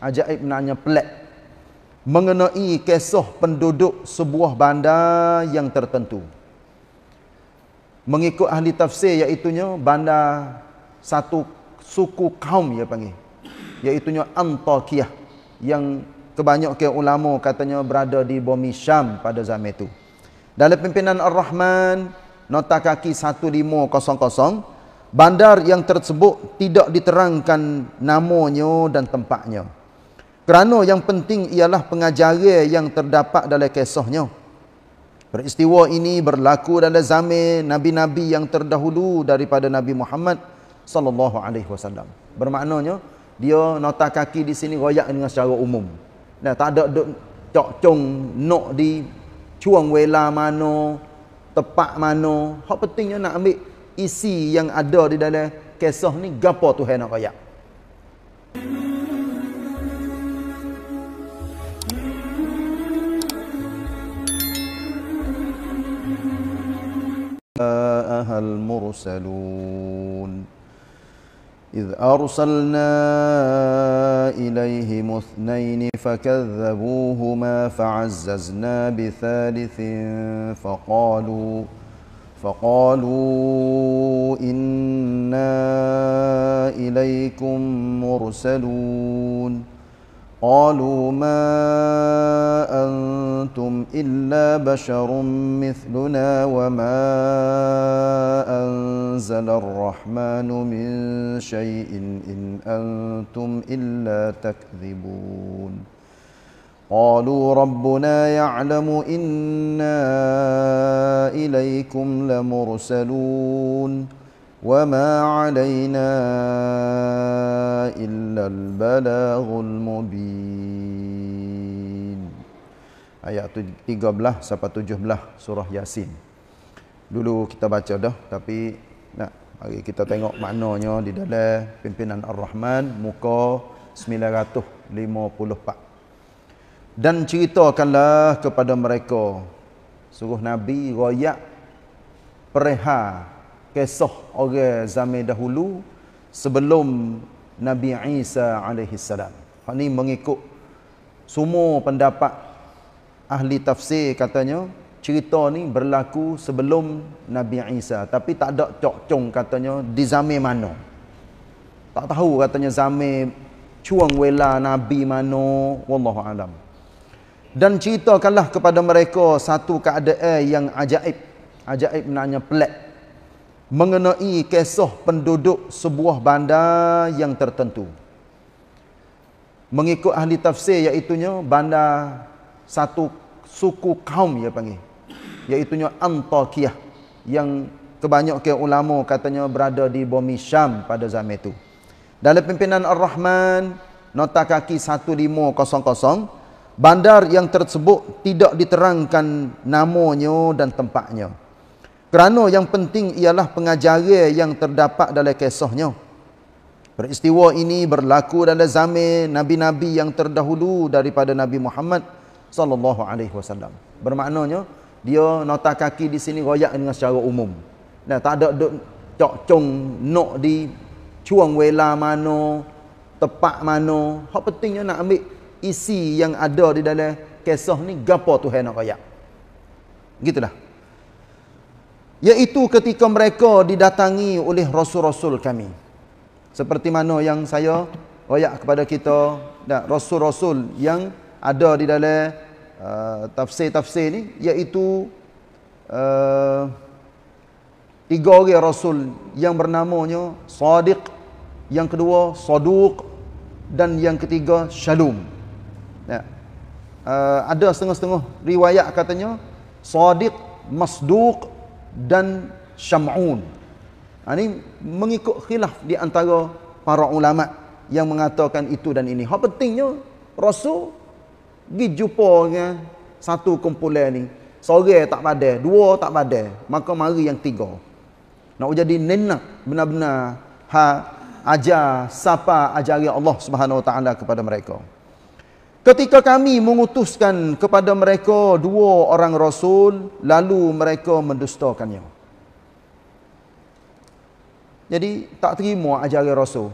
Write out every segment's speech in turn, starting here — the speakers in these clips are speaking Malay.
ajaib menanya pelak mengenai kisah penduduk sebuah bandar yang tertentu mengikut ahli tafsir iaitunya bandar satu suku kaum dia panggil iaitunya Antakiyah yang kebanyakan ulama katanya berada di bumi Syam pada zaman itu dalam pimpinan Ar-Rahman nota kaki 1500 bandar yang tersebut tidak diterangkan namanya dan tempatnya kerana yang penting ialah pengajaran yang terdapat dalam kisahnya. Peristiwa ini berlaku dalam zaman nabi-nabi yang terdahulu daripada Nabi Muhammad sallallahu alaihi wasallam. Bermaknanya dia nota kaki di sini royak dengan secara umum. Nah, tak ada duk cok nok di cuang wela mano, tepak mano. Hak pentingnya nak ambil isi yang ada di dalam kisah ni gapo Tuhan nak royak. Thank you. جاءها المرسلون إذ أرسلنا إليهم اثنين فكذبوهما فعززنا بثالث فقالوا فقالوا إنا إليكم مرسلون قالوا ما انتم الا بشر مثلنا وما انزل الرحمن من شيء ان انتم الا تكذبون قالوا ربنا يعلم انا اليكم لمرسلون وما علينا إلا البلاغ المبين Ayat 13 sampai 17 surah Yasin Dulu kita baca dah Tapi nak mari kita tengok maknanya di dalam pimpinan Ar-Rahman Muka 954 Dan ceritakanlah kepada mereka Suruh Nabi royak Perihal kisah orang zaman dahulu sebelum Nabi Isa alaihi salam. Ini mengikut semua pendapat ahli tafsir katanya cerita ni berlaku sebelum Nabi Isa tapi tak ada cocong katanya di zaman mana. Tak tahu katanya zaman cuang wela Nabi mana wallahu alam. Dan ceritakanlah kepada mereka satu keadaan yang ajaib. Ajaib nanya pelik mengenai kisah penduduk sebuah bandar yang tertentu. Mengikut ahli tafsir iaitunya bandar satu suku kaum ia panggil. Iaitunya Antakiyah yang kebanyakan ulama katanya berada di bumi Syam pada zaman itu. Dalam pimpinan Ar-Rahman, nota kaki 1500, bandar yang tersebut tidak diterangkan namanya dan tempatnya. Kerana yang penting ialah pengajaran yang terdapat dalam kisahnya. Peristiwa ini berlaku dalam zaman nabi-nabi yang terdahulu daripada Nabi Muhammad sallallahu alaihi wasallam. Bermaknanya dia nota kaki di sini royak dengan secara umum. Nah, tak ada cok cong nok di cuang wela mano, tepak mano. Hak pentingnya nak ambil isi yang ada di dalam kisah ni gapo tu hendak royak. Gitulah iaitu ketika mereka didatangi oleh rasul-rasul kami seperti mana yang saya royak kepada kita dan rasul-rasul yang ada di dalam uh, tafsir-tafsir ni iaitu uh, tiga orang rasul yang bernamanya Sadiq yang kedua Saduq dan yang ketiga Shalum. ya. uh, ada setengah-setengah riwayat katanya Sadiq Masduq dan Syam'un. Ini ha, mengikut khilaf di antara para ulama yang mengatakan itu dan ini. Hak pentingnya Rasul pergi jumpa dengan satu kumpulan ni. Sore tak padah, dua tak padah, maka mari yang tiga. Nak jadi nenak benar-benar ha ajar siapa ajari Allah Subhanahu Wa Taala kepada mereka. Ketika kami mengutuskan kepada mereka dua orang rasul lalu mereka mendustakannya. Jadi tak terima ajaran rasul.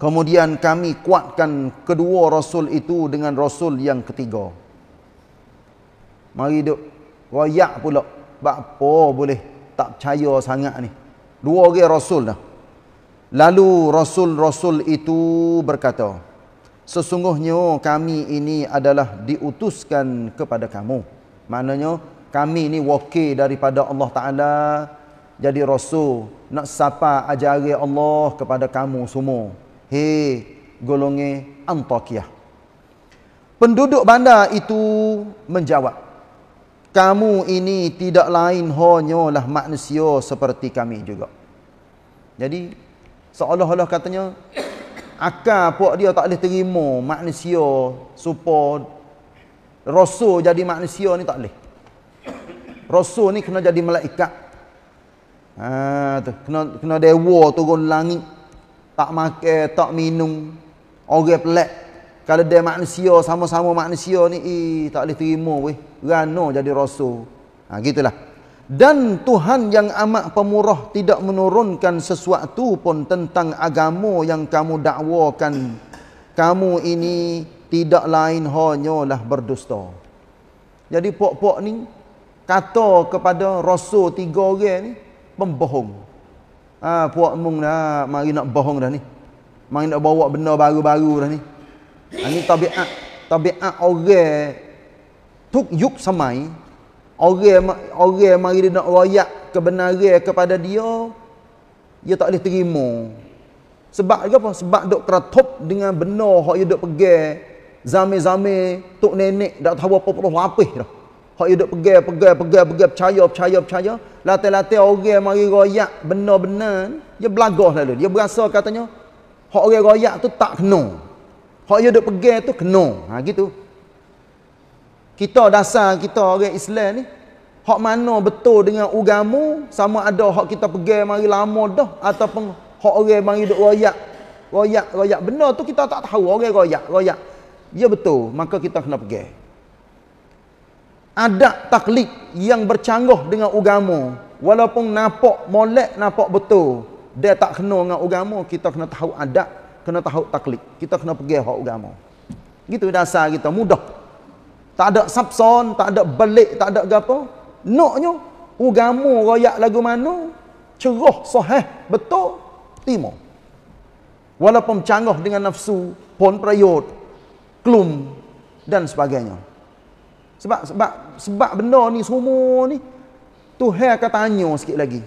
Kemudian kami kuatkan kedua rasul itu dengan rasul yang ketiga. Mari duk royak pula. Bakpo boleh tak percaya sangat ni. Dua orang rasul dah. Lalu rasul-rasul itu berkata, sesungguhnya kami ini adalah diutuskan kepada kamu. Maknanya kami ini wakil daripada Allah Ta'ala jadi rasul nak sapa ajari Allah kepada kamu semua. Hei golongi Antakiyah. Penduduk bandar itu menjawab, kamu ini tidak lain hanyalah manusia seperti kami juga. Jadi seolah-olah katanya akal puak dia tak boleh terima manusia supo, rasul jadi manusia ni tak boleh rasul ni kena jadi malaikat ha tu kena kena dewa turun langit tak makan tak minum orang pelak kalau dia manusia sama-sama manusia ni eh, tak boleh terima weh rano jadi rasul ha gitulah dan Tuhan yang amat pemurah tidak menurunkan sesuatu pun tentang agama yang kamu dakwakan kamu ini tidak lain hanyalah berdusta jadi pok-pok ni kata kepada rasul tiga orang ni pembohong ah puak mung dah mari nak bohong dah ni mari nak bawa benda baru-baru dah ni ini ha, tabiat tabiat orang tuk yuk samai orang orang mari dia nak royak kebenaran kepada dia dia tak boleh terima sebab apa sebab dok teratop dengan benar hak dia dok pergi zame-zame tok nenek dak tahu apa perlu lapih dah hak dia dok pergi pergi pergi pergi percaya percaya percaya late-late orang mari royak benar-benar dia belagah lalu dia berasa katanya hak orang royak tu tak kena hak dia dok pergi tu kena ha gitu kita dasar kita orang Islam ni hak mana betul dengan agama sama ada hak kita pergi mari lama dah ataupun hak orang mari duk royak royak royak benar tu kita tak tahu orang royak royak dia ya betul maka kita kena pergi Ada taklid yang bercanggah dengan agama walaupun nampak molek nampak betul dia tak kena dengan agama kita kena tahu adat kena tahu taklid kita kena pergi hak agama gitu dasar kita mudah tak ada sabson, tak ada belik, tak ada apa. Naknya, ugamu rakyat lagu mana? Ceroh, soheh, betul. Timur. Walaupun canggah dengan nafsu, pon prayut, klum dan sebagainya. Sebab sebab sebab benda ni semua ni Tuhan akan tanya sikit lagi.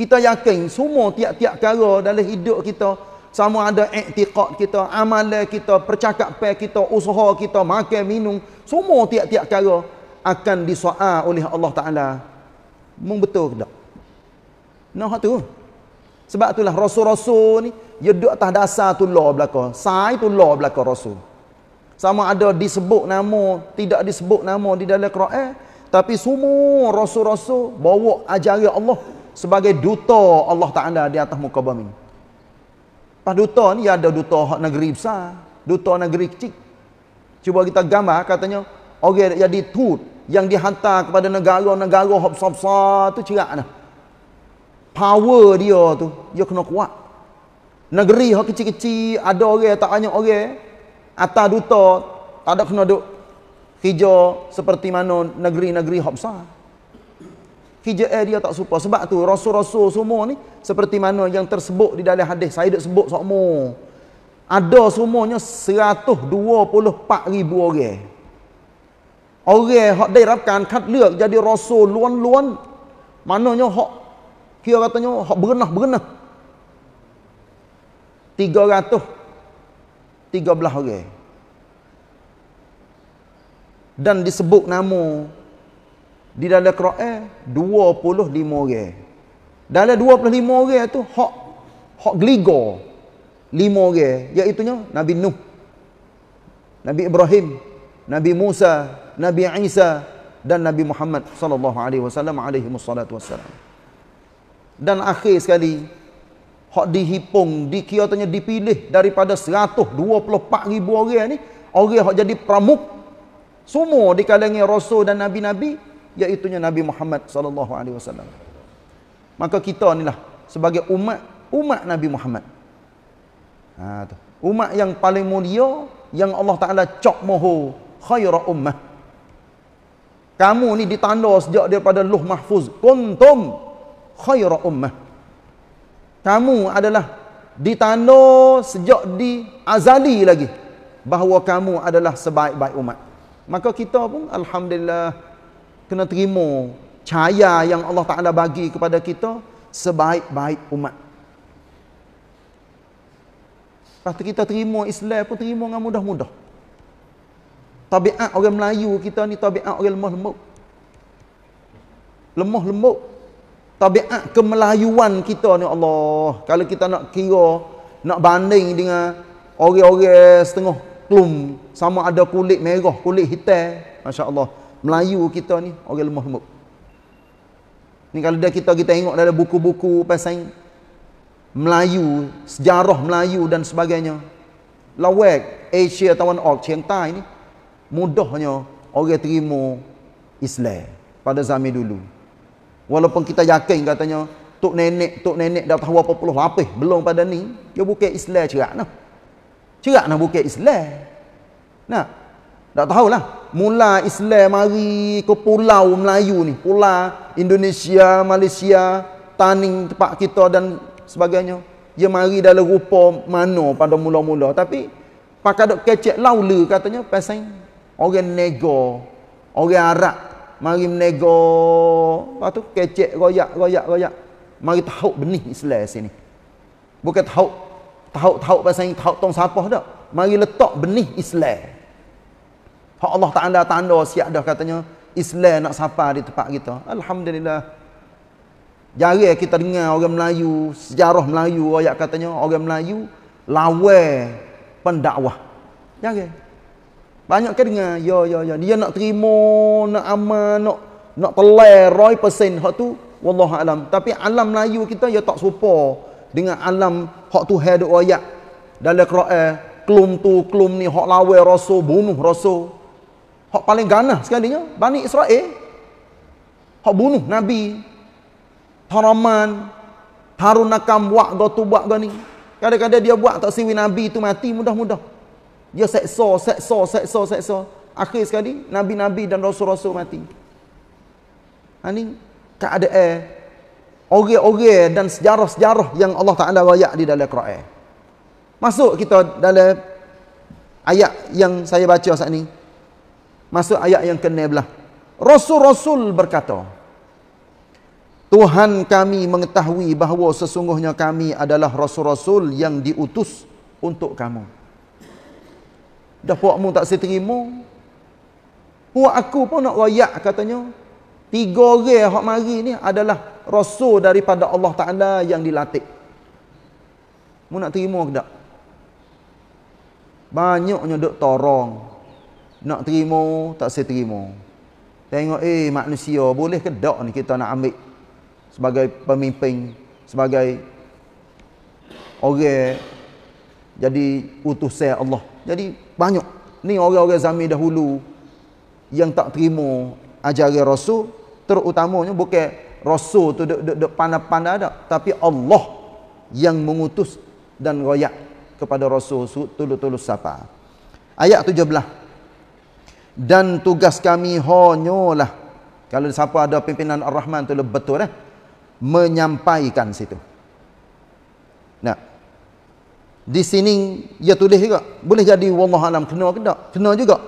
Kita yakin semua tiap-tiap perkara -tiap dalam hidup kita sama ada iktiqat kita, amalan kita, percakapan kita, usaha kita, makan, minum, semua tiap-tiap kara akan disoal oleh Allah Ta'ala. Mung betul ke tak? Nah, tu. Sebab itulah rasul-rasul ni, dia duduk atas dasar tu law belakang. Sai tu law belakang rasul. Sama ada disebut nama, tidak disebut nama di dalam Quran, eh? tapi semua rasul-rasul bawa ajaran Allah sebagai duta Allah Ta'ala di atas muka bumi. Lepas duta ni ada duta hak negeri besar, duta negeri kecil. Cuba kita gambar katanya orang okay, jadi tut yang dihantar kepada negara-negara hak besar-besar tu cerak dah. Power dia tu dia kena kuat. Negeri hak kecil-kecil ada orang tak banyak orang atas duta tak ada kena duk hijau seperti mana negeri-negeri hak besar hijaah dia tak serupa. Sebab tu rasul-rasul semua ni seperti mana yang tersebut di dalam hadis. Saya dah sebut semua. Ada semuanya 124 ribu orang. Orang yang khat katlir jadi rasul luan-luan. Maknanya hak kira katanya hak berenah-berenah. 300 13 orang. Dan disebut nama di dalam Quran 25 orang. Dalam 25 orang tu hak hak geliga 5 orang iaitu Nabi Nuh, Nabi Ibrahim, Nabi Musa, Nabi Isa dan Nabi Muhammad sallallahu alaihi wasallam alaihi wassalatu wassalam. Dan akhir sekali hak dihipung dikiatanya dipilih daripada 124 ribu orang ni orang hak jadi pramuk semua di kalangan rasul dan nabi-nabi iaitu Nabi Muhammad sallallahu alaihi wasallam. Maka kita inilah sebagai umat umat Nabi Muhammad. Ha tu. Umat yang paling mulia yang Allah Taala cak moho khairu ummah. Kamu ni ditanda sejak daripada Luh Mahfuz, kuntum khairu ummah. Kamu adalah ditanda sejak di azali lagi bahawa kamu adalah sebaik-baik umat. Maka kita pun alhamdulillah kena terima cahaya yang Allah Ta'ala bagi kepada kita sebaik-baik umat. Lepas kita terima Islam pun terima dengan mudah-mudah. Tabiat orang Melayu kita ni tabiat orang lemah lembut. Lemah lembut. Tabiat kemelayuan kita ni Allah. Kalau kita nak kira, nak banding dengan orang-orang setengah klum. Sama ada kulit merah, kulit hitam. Masya Allah. Melayu kita ni orang lemah lembut. Ni kalau dah kita kita tengok dalam buku-buku pasal Melayu, sejarah Melayu dan sebagainya. Lawak Asia tawan Ok Chiang ni mudahnya orang terima Islam pada zaman dulu. Walaupun kita yakin katanya tok nenek tok nenek dah tahu apa puluh lapis belum pada ni dia bukan Islam cerak nah. Cerak nah bukan Islam. Nah, tak tahulah. Mula Islam mari ke pulau Melayu ni. Pulau Indonesia, Malaysia, Taning tempat kita dan sebagainya. Dia mari dalam rupa mana pada mula-mula. Tapi, pakar dok kecek laula katanya pasang orang nego orang arab mari nego patu kecek royak royak royak mari tahu benih islam sini bukan tahu tahu tahu pasang tahu tong sapah dak mari letak benih islam Hak Allah tak Taala tanda siap dah katanya Islam nak sapa di tempat kita. Alhamdulillah. Jarang kita dengar orang Melayu, sejarah Melayu ayat katanya orang Melayu lawan pendakwah. Jarang. Banyak kali dengar, ya ya ya dia nak terima, nak aman, nak nak telai 100% hak tu wallahu alam. Tapi alam Melayu kita ya tak serupa dengan alam hak tu hadu ayat dalam Quran klum tu klum ni hak lawan rasul bunuh rasul Hak paling sekali sekalinya Bani Israel. Hak bunuh Nabi. Haraman. Harun akan buat gua tu buat gua ni. Kadang-kadang dia buat tak siwi Nabi tu mati mudah-mudah. Dia seksa, seksa, seksa, seksa. Akhir sekali Nabi-Nabi dan Rasul-Rasul mati. Ha ni tak ada air. Orang-orang dan sejarah-sejarah yang Allah Ta'ala rayak di dalam Quran. Masuk kita dalam ayat yang saya baca saat ini. Masuk ayat yang ke-6 lah. Rasul-Rasul berkata, Tuhan kami mengetahui bahawa sesungguhnya kami adalah Rasul-Rasul yang diutus untuk kamu. Dah puakmu tak seterimu? Puak aku pun nak wayak katanya. Tiga orang yang mari ni adalah Rasul daripada Allah Ta'ala yang dilatih. Mu nak terima ke tak? Banyaknya duk torong nak terima tak saya terima tengok eh manusia boleh ke dak ni kita nak ambil sebagai pemimpin sebagai orang jadi utusan Allah jadi banyak ni orang-orang zaman dahulu yang tak terima ajaran rasul terutamanya bukan rasul tu dek-dek pandai-pandai ada tapi Allah yang mengutus dan royak kepada rasul tu tulus-tulus siapa ayat 17 dan tugas kami hanyalah kalau siapa ada pimpinan Ar-Rahman tu betul eh menyampaikan situ. Nah. Di sini ya tulis juga, boleh jadi wallah alam kena ke tak? Kena juga.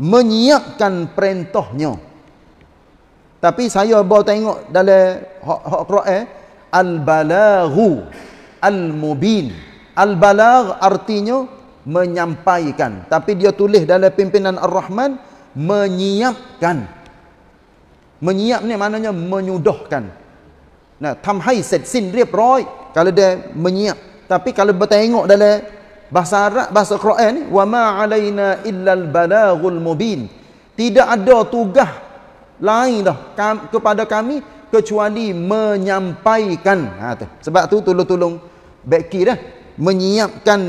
Menyiapkan perintahnya. Tapi saya baru tengok dalam hak Quran eh? al-balaghu al-mubin. Al-balagh artinya menyampaikan. Tapi dia tulis dalam pimpinan Ar-Rahman menyiapkan menyiap ni maknanya menyudahkan nah tamhai setsin เรียบ roi kalau dia menyiap tapi kalau bertengok dalam bahasa Arab bahasa Quran ni wama alaina illal balaghul mubin tidak ada tugas lain dah kepada kami kecuali menyampaikan ha, tu. sebab tu tolong-tolong beki dah menyiapkan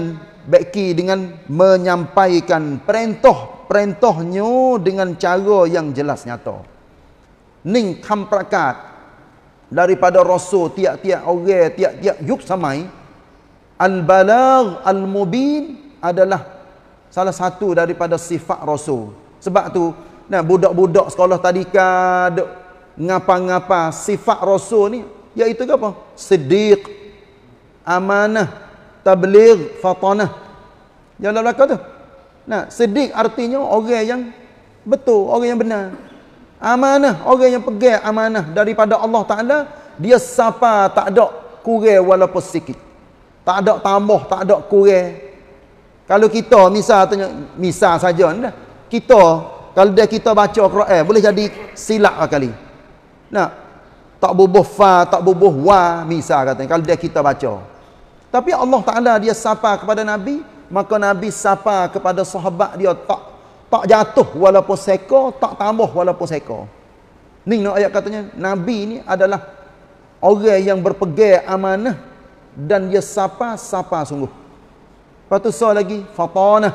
beki dengan menyampaikan perintah perintahnya dengan cara yang jelas nyata. Ning kam prakat daripada rasul tiap-tiap orang tiap-tiap yuk samai al-balagh al-mubin adalah salah satu daripada sifat rasul. Sebab tu nah budak-budak sekolah tadika duk ngapa-ngapa sifat rasul ni iaitu apa? Siddiq amanah tabligh fatanah. Yang dalam belakang tu Nah, sedik artinya orang yang betul, orang yang benar. Amanah, orang yang pegang amanah daripada Allah Taala, dia sapa tak ada kurang walaupun sikit. Tak ada tambah, tak ada kurang. Kalau kita misal tanya, misal saja nah. Kita kalau dia kita baca Quran eh, boleh jadi silap lah kali. Nah, tak bubuh fa, tak bubuh wa, misal katanya kalau dia kita baca. Tapi Allah Taala dia sapa kepada Nabi, maka Nabi sapa kepada sahabat dia tak tak jatuh walaupun seekor tak tambah walaupun seekor ni nak no, ayat katanya Nabi ni adalah orang yang berpegang amanah dan dia sapa sapa sungguh lepas tu so lagi fatanah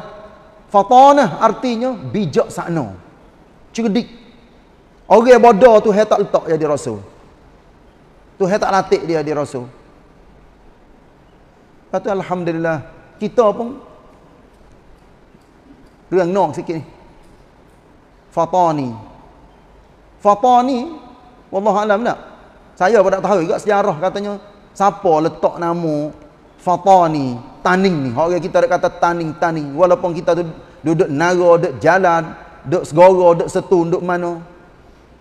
fatanah artinya bijak sakno cerdik orang bodoh tu hai tak letak di rasul tu hai tak latih dia di rasul lepas tu Alhamdulillah kita pun เรื่องนอกสิกินฟอตอนี่ฟอตอนี่วัลลอฮฺอัลลอฮฺนะ saya pada tahu juga sejarah katanya siapa letak nama fatani taning ni orang kita kata taning taning walaupun kita duduk nara duduk jalan duduk segoro duduk setun mana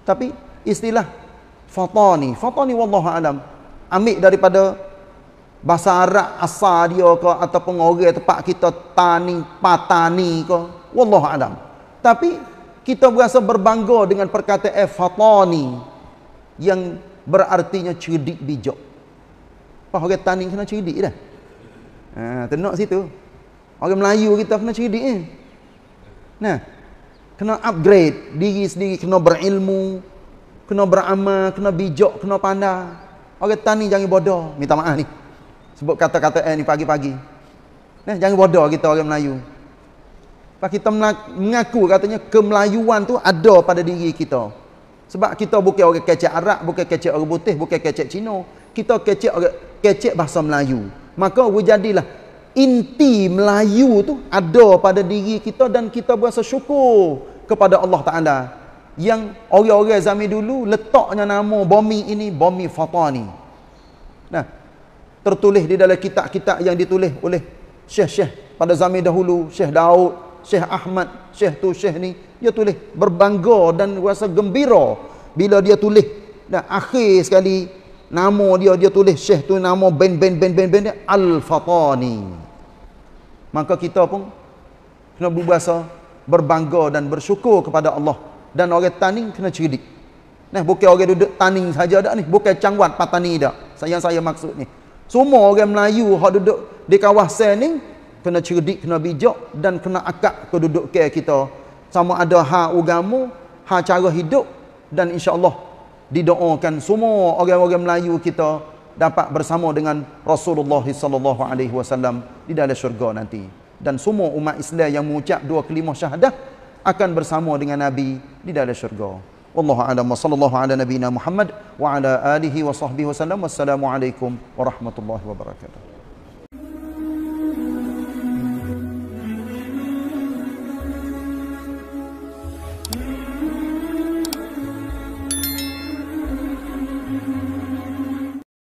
tapi istilah fatani fatani wallahu alam ambil daripada bahasa Arab asal dia ke ataupun orang tempat kita taning patani ke wallahu alam tapi kita berasa berbangga dengan perkataan fatani yang berartinya cerdik bijak apa orang tani kena cerdik dah ha tenok situ orang Melayu kita kena cerdik eh? nah kena upgrade diri sendiri kena berilmu kena beramal kena bijak kena pandai orang tani jangan bodoh minta maaf ni sebut kata-kata eh ni pagi-pagi nah jangan bodoh kita orang Melayu Lepas kita mengaku katanya kemelayuan tu ada pada diri kita. Sebab kita bukan orang kecek Arab, bukan kecek orang putih, bukan kecek Cina. Kita kecek orang kecek bahasa Melayu. Maka jadilah inti Melayu tu ada pada diri kita dan kita berasa syukur kepada Allah Ta'ala. Yang orang-orang zaman dulu letaknya nama bomi ini, bomi fatani. Nah, tertulis di dalam kitab-kitab yang ditulis oleh syekh-syekh pada zaman dahulu, Syekh Daud, Syekh Ahmad, Syekh tu, Syekh ni. Dia tulis berbangga dan rasa gembira bila dia tulis. Dan akhir sekali, nama dia, dia tulis Syekh tu nama ben ben ben ben ben, Al-Fatani. Maka kita pun kena berbahasa berbangga dan bersyukur kepada Allah. Dan orang taning kena cerdik. Nah, bukan orang duduk taning saja dah ni. Bukan cangwat patani Saya Yang saya maksud ni. Semua orang Melayu yang duduk di kawasan ni, kena cerdik, kena bijak dan kena akak kedudukan kita sama ada ha agama, ha cara hidup dan insya-Allah didoakan semua orang-orang Melayu kita dapat bersama dengan Rasulullah sallallahu alaihi wasallam di dalam syurga nanti dan semua umat Islam yang mengucap dua kelima syahadah akan bersama dengan Nabi di dalam syurga. Wallahu a'lam sallallahu ala nabiyyina Muhammad wa ala alihi wa sahbihi wasallam. Wassalamualaikum warahmatullahi wabarakatuh.